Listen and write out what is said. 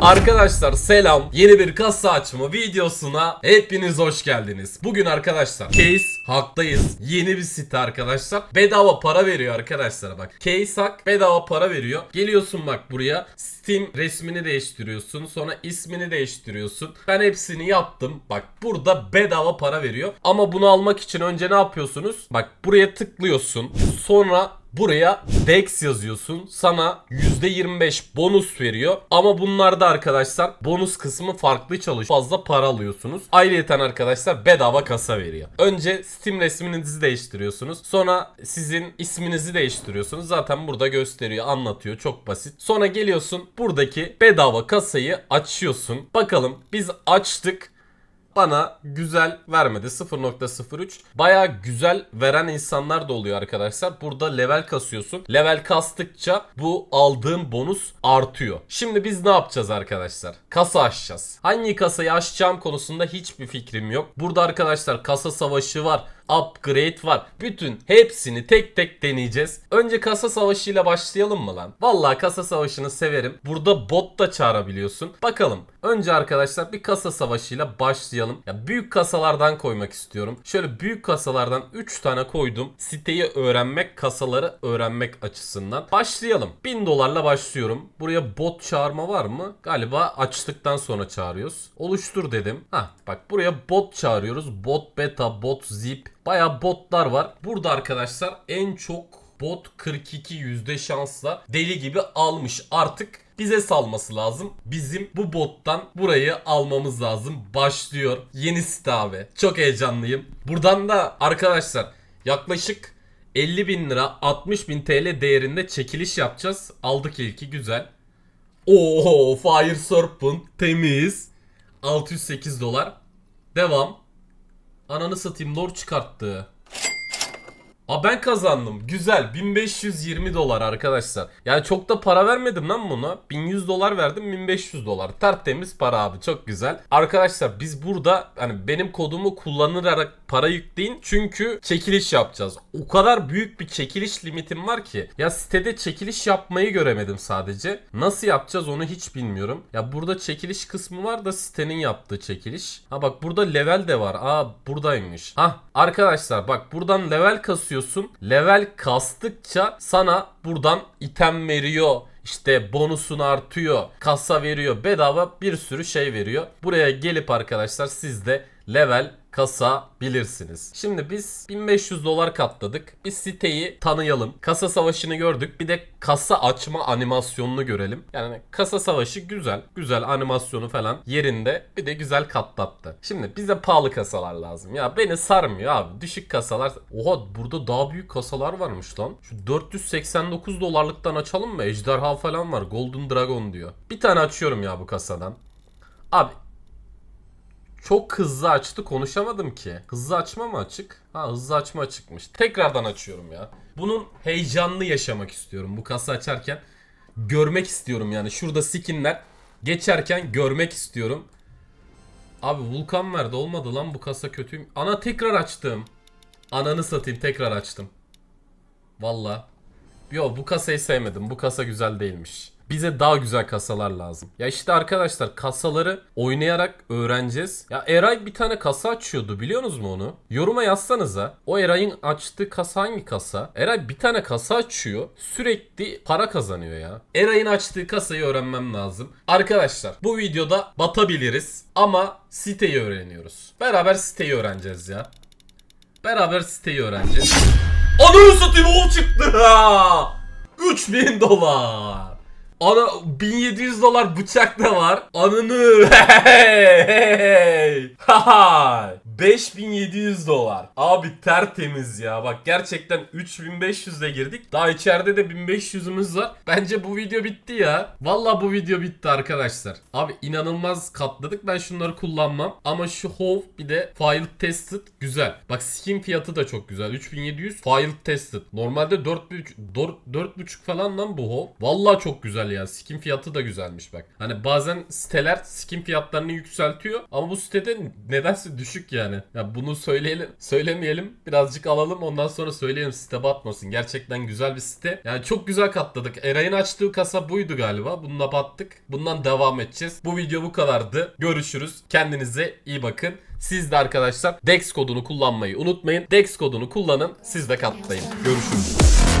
Arkadaşlar selam yeni bir kasa açma videosuna hepiniz hoş geldiniz Bugün arkadaşlar case haktayız yeni bir site arkadaşlar bedava para veriyor arkadaşlar bak case hak bedava para veriyor Geliyorsun bak buraya Steam resmini değiştiriyorsun sonra ismini değiştiriyorsun Ben hepsini yaptım bak burada bedava para veriyor ama bunu almak için önce ne yapıyorsunuz Bak buraya tıklıyorsun sonra Buraya DEX yazıyorsun. Sana %25 bonus veriyor. Ama bunlarda arkadaşlar bonus kısmı farklı çalışıyor. Fazla para alıyorsunuz. Ayrıca arkadaşlar bedava kasa veriyor. Önce Steam resminizi değiştiriyorsunuz. Sonra sizin isminizi değiştiriyorsunuz. Zaten burada gösteriyor, anlatıyor. Çok basit. Sonra geliyorsun buradaki bedava kasayı açıyorsun. Bakalım biz açtık bana güzel vermedi. 0.03 baya güzel veren insanlar da oluyor arkadaşlar. Burada level kasıyorsun. Level kastıkça bu aldığım bonus artıyor. Şimdi biz ne yapacağız arkadaşlar? Kasa açacağız. Hangi kasayı açacağım konusunda hiçbir fikrim yok. Burada arkadaşlar kasa savaşı var upgrade var. Bütün hepsini tek tek deneyeceğiz. Önce kasa savaşıyla başlayalım mı lan? Vallahi kasa savaşını severim. Burada bot da çağırabiliyorsun. Bakalım. Önce arkadaşlar bir kasa savaşıyla başlayalım. Ya büyük kasalardan koymak istiyorum. Şöyle büyük kasalardan 3 tane koydum. Siteyi öğrenmek, kasaları öğrenmek açısından. Başlayalım. 1000 dolarla başlıyorum. Buraya bot çağırma var mı? Galiba açtıktan sonra çağırıyoruz. Oluştur dedim. Ha bak buraya bot çağırıyoruz. Bot beta, bot zip, Baya botlar var. Burada arkadaşlar en çok bot 42 yüzde şansla deli gibi almış. Artık bize salması lazım. Bizim bu bottan burayı almamız lazım. Başlıyor yeni site abi. Çok heyecanlıyım. Buradan da arkadaşlar yaklaşık 50 bin lira 60 bin TL değerinde çekiliş yapacağız. Aldık ilki güzel. Oo Fire Serpent temiz. 608 dolar. Devam. Ananı satayım lor çıkarttı. Aa ben kazandım. Güzel. 1520 dolar arkadaşlar. Yani çok da para vermedim lan buna. 1100 dolar verdim. 1500 dolar. Tertemiz para abi. Çok güzel. Arkadaşlar biz burada hani benim kodumu kullanarak para yükleyin. Çünkü çekiliş yapacağız. O kadar büyük bir çekiliş limitim var ki. Ya sitede çekiliş yapmayı göremedim sadece. Nasıl yapacağız onu hiç bilmiyorum. Ya burada çekiliş kısmı var da sitenin yaptığı çekiliş. Ha bak burada level de var. Aa buradaymış. Ha arkadaşlar bak buradan level kasıyorsun. Level kastıkça sana buradan item veriyor. İşte bonusun artıyor, kasa veriyor, bedava bir sürü şey veriyor. Buraya gelip arkadaşlar siz de level kasa bilirsiniz. Şimdi biz 1500 dolar katladık. Bir siteyi tanıyalım. Kasa savaşını gördük. Bir de kasa açma animasyonunu görelim. Yani kasa savaşı güzel. Güzel animasyonu falan yerinde. Bir de güzel katlattı. Şimdi bize pahalı kasalar lazım. Ya beni sarmıyor abi. Düşük kasalar. Oha burada daha büyük kasalar varmış lan. Şu 489 dolarlıktan açalım mı? Ejderha falan var. Golden Dragon diyor. Bir tane açıyorum ya bu kasadan. Abi çok hızlı açtı konuşamadım ki. Hızlı açma mı açık? Ha hızlı açma açıkmış. Tekrardan açıyorum ya. Bunun heyecanlı yaşamak istiyorum bu kasa açarken. Görmek istiyorum yani. Şurada skinler geçerken görmek istiyorum. Abi vulkan verdi olmadı lan bu kasa kötüyüm. Ana tekrar açtım. Ananı satayım tekrar açtım. Valla. Yo bu kasayı sevmedim. Bu kasa güzel değilmiş. Bize daha güzel kasalar lazım. Ya işte arkadaşlar kasaları oynayarak öğreneceğiz. Ya Eray bir tane kasa açıyordu biliyorsunuz mu onu? Yoruma yazsanıza. O Eray'ın açtığı kasa hangi kasa? Eray bir tane kasa açıyor. Sürekli para kazanıyor ya. Eray'ın açtığı kasayı öğrenmem lazım. Arkadaşlar bu videoda batabiliriz ama siteyi öğreniyoruz. Beraber siteyi öğreneceğiz ya. Beraber siteyi öğreneceğiz. Ananı satayım o çıktı ha. 3000 dolar. Ana 1700 dolar bıçak da var. Anını. Hey hey hey. 5700 dolar. Abi tertemiz ya. Bak gerçekten 3500'de girdik. Daha içeride de 1500'ümüz var. Bence bu video bitti ya. Valla bu video bitti arkadaşlar. Abi inanılmaz katladık. Ben şunları kullanmam. Ama şu Hove bir de File Tested güzel. Bak skin fiyatı da çok güzel. 3700 File Tested. Normalde 4.5 4.5 falan lan bu Hove. Valla çok güzel ya. Skin fiyatı da güzelmiş bak. Hani bazen siteler skin fiyatlarını yükseltiyor. Ama bu sitede nedense düşük ya yani. Ya bunu söyleyelim, söylemeyelim. Birazcık alalım ondan sonra söyleyelim site batmasın. Gerçekten güzel bir site. Yani çok güzel katladık. Eray'ın açtığı kasa buydu galiba. Bununla battık. Bundan devam edeceğiz. Bu video bu kadardı. Görüşürüz. Kendinize iyi bakın. Siz de arkadaşlar DEX kodunu kullanmayı unutmayın. DEX kodunu kullanın. Siz de katlayın. Görüşürüz.